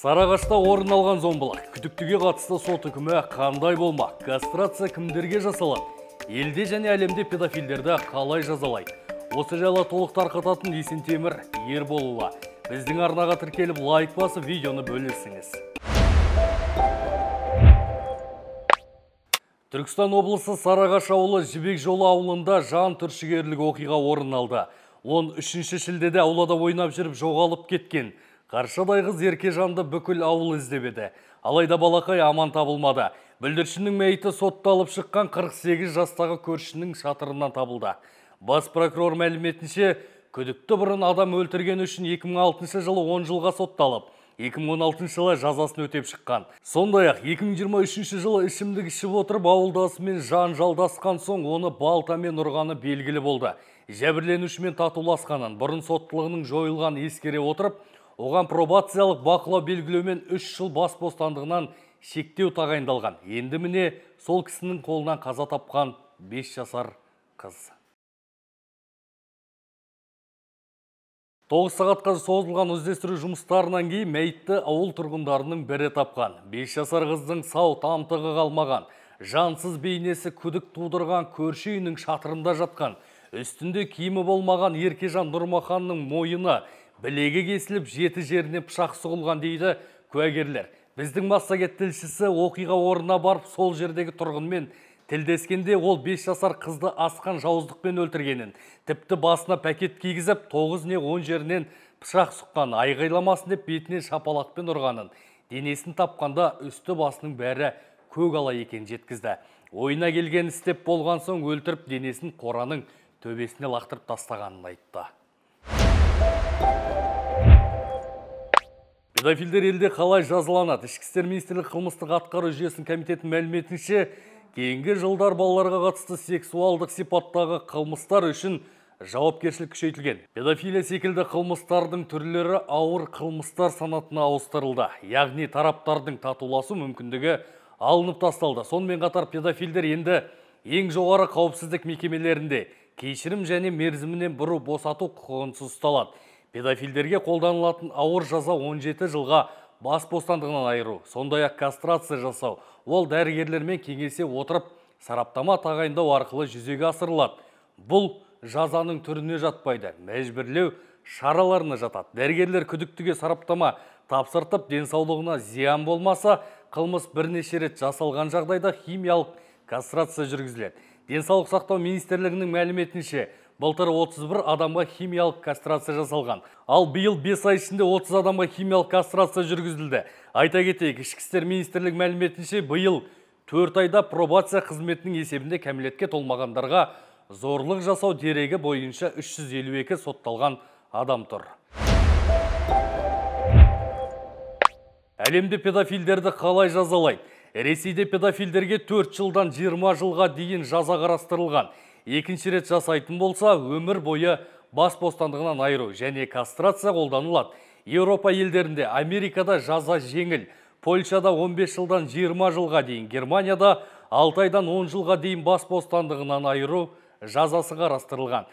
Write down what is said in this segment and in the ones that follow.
Сарағашта орын алған зомбылық, күдіктіге қатысты сот үкімі қандай болмақ кастрация кімдерге жасалады елде және әлемде педофилдерді қалай жазалай. осы жайлы толық тарқататын ер ерболұлы біздің арнаға тіркеліп лайк басып видеоны бөлісіңіз түркістан облысы сарағаш ауылы жібек жолы ауылында жан түршігерлік оқиға орын алды Он үшінші шілдеде аулада ойнап жүріп жоғалып кеткен қаршадай ерке еркежанды бүкіл ауыл іздебеді. алайда балақай аман табылмады мәйті сотты сотталып шыққан 48 жастағы көршінің шатырынан табылды бас прокурор мәліметінше күдікті бұрын адам өлтірген үшін 2006 жылы 10 жылға сотталып 2016 жылы жазасын өтеп шыққан. Сондай-ақ 2023 жылы ішімдік ішіп отырып ауылдасымен жан соң оны балтамен ұрғаны белгілі болды. Жәбірленушімен татуласқанын бұрын соттылығының жойылған ескере отырып, оған пробациялық бақылау белгілеумен 3 жыл бас бостандығынан шектеу тағайындалған. Енді міне сол кісінің қолынан қаза тапқан 5 жасар қыз. 9 сағатқа созылған өздестіру жұмыстарынан кейін мәйітті ауыл тұрғындарының бірі тапқан. 5 жасар қыздың сау тамтығы қалмаған, жансыз бейнесі күдік тудырған көрші үйінің шатырында жатқан, үстінде киімі болмаған Еркежан Нұрмаханның мойыны білегі кесіліп жеті жеріне пышақ сұғылған дейді куәгерлер біздің массагет тілшісі оқиға орнына барып сол жердегі тұрғынмен тілдескенде ол 5 жасар қызды асқан жауыздықпен өлтіргенін тіпті басына пәкет кигізіп 9 не он жерінен пышақ сұққан айғайламасын деп бетінен шапалақпен ұрғанын денесін тапқанда үсті басының бәрі көк ала екенін жеткізді ойына келген істеп болған соң өлтіріп денесін қораның төбесіне лақтырып тастағанын айтты педофилдер елде қалай жазаланады ішкі істер министрлігі қылмыстық атқару жүйесінің комитетінің мәліметінше кейінгі жылдар балаларға қатысты сексуалдық сипаттағы қылмыстар үшін жауапкершілік күшейтілген педофилия секілді қылмыстардың түрлері ауыр қылмыстар санатына ауыстырылды яғни тараптардың татуласу мүмкіндігі алынып тасталды сонымен қатар педофилдер енді ең жоғары қауіпсіздік мекемелерінде кешірім және мерзімінен бұру босату құқығынсыз ұсталады педофилдерге қолданылатын ауыр жаза 17 жылға бас бостандығынан айыру, сондай-ақ кастрация жасау. Ол дәрігерлермен кеңесе отырып, сараптама тағайындау арқылы жүзеге асырылады. Бұл жазаның түріне жатпайды. Мәжбірлеу шараларына жатады. Дәрігерлер күдіктіге сараптама тапсыртып, денсаулығына зиян болмаса, қылмыс бірнеше рет жасалған жағдайда химиялық кастрация жүргізіледі. Денсаулық сақтау министрлігінің мәліметінше, былтыр 31 адамға химиялық кастрация жасалған. Ал биыл 5 ай ішінде 30 адамға химиялық кастрация жүргізілді. Айта кетейік, ішкі істер мәліметінше биыл 4 айда пробация қызметінің есебінде кәмелетке толмағандарға зорлық жасау дерегі бойынша 352 сотталған адам тұр. Әлемде педофилдерді қалай жазалай. Ресейде педофилдерге 4 жылдан 20 жылға дейін жаза қарастырылған екінші рет жасайтын болса өмір бойы бас бостандығынан айыру және кастрация қолданылады еуропа елдерінде америкада жаза жеңіл польшада 15 жылдан 20 жылға дейін германияда 6 айдан 10 жылға дейін бас бостандығынан айыру жазасы қарастырылған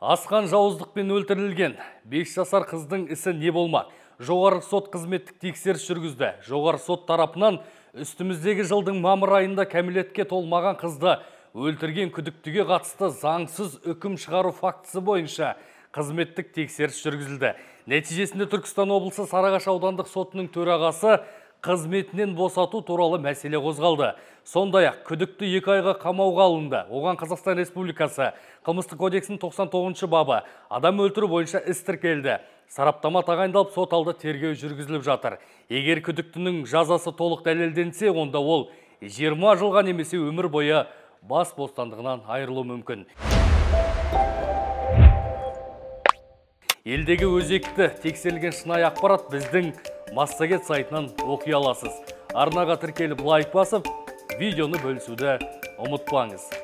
асқан жауыздықпен өлтірілген 5 жасар қыздың ісі не болмақ жоғары сот қызметтік тексеріс жүргізді жоғары сот тарапынан үстіміздегі жылдың мамыр айында кәмелетке толмаған қызды өлтірген күдіктіге қатысты заңсыз үкім шығару фактісі бойынша қызметтік тексеріс жүргізілді. Нәтижесінде Түркістан облысы Сарағаш аудандық сотының төрағасы қызметінен босату туралы мәселе қозғалды. Сондай ақ күдікті екі айға қамауға алынды. Оған Қазақстан Республикасы қылмыстық кодексінің 99 бабы адам өлтіру бойынша іс тіркелді сараптама тағайындалып сот алды тергеу жүргізіліп жатыр. Егер күдіктінің жазасы толық дәлелденсе, онда ол 20 жылға немесе өмір бойы бас бостандығынан айырылу мүмкін. Елдегі өзекті тексерілген шынайы ақпарат біздің массагет сайтынан оқи аласыз. Арнаға тіркеліп лайк басып, видеоны бөлісуді ұмытпаңыз.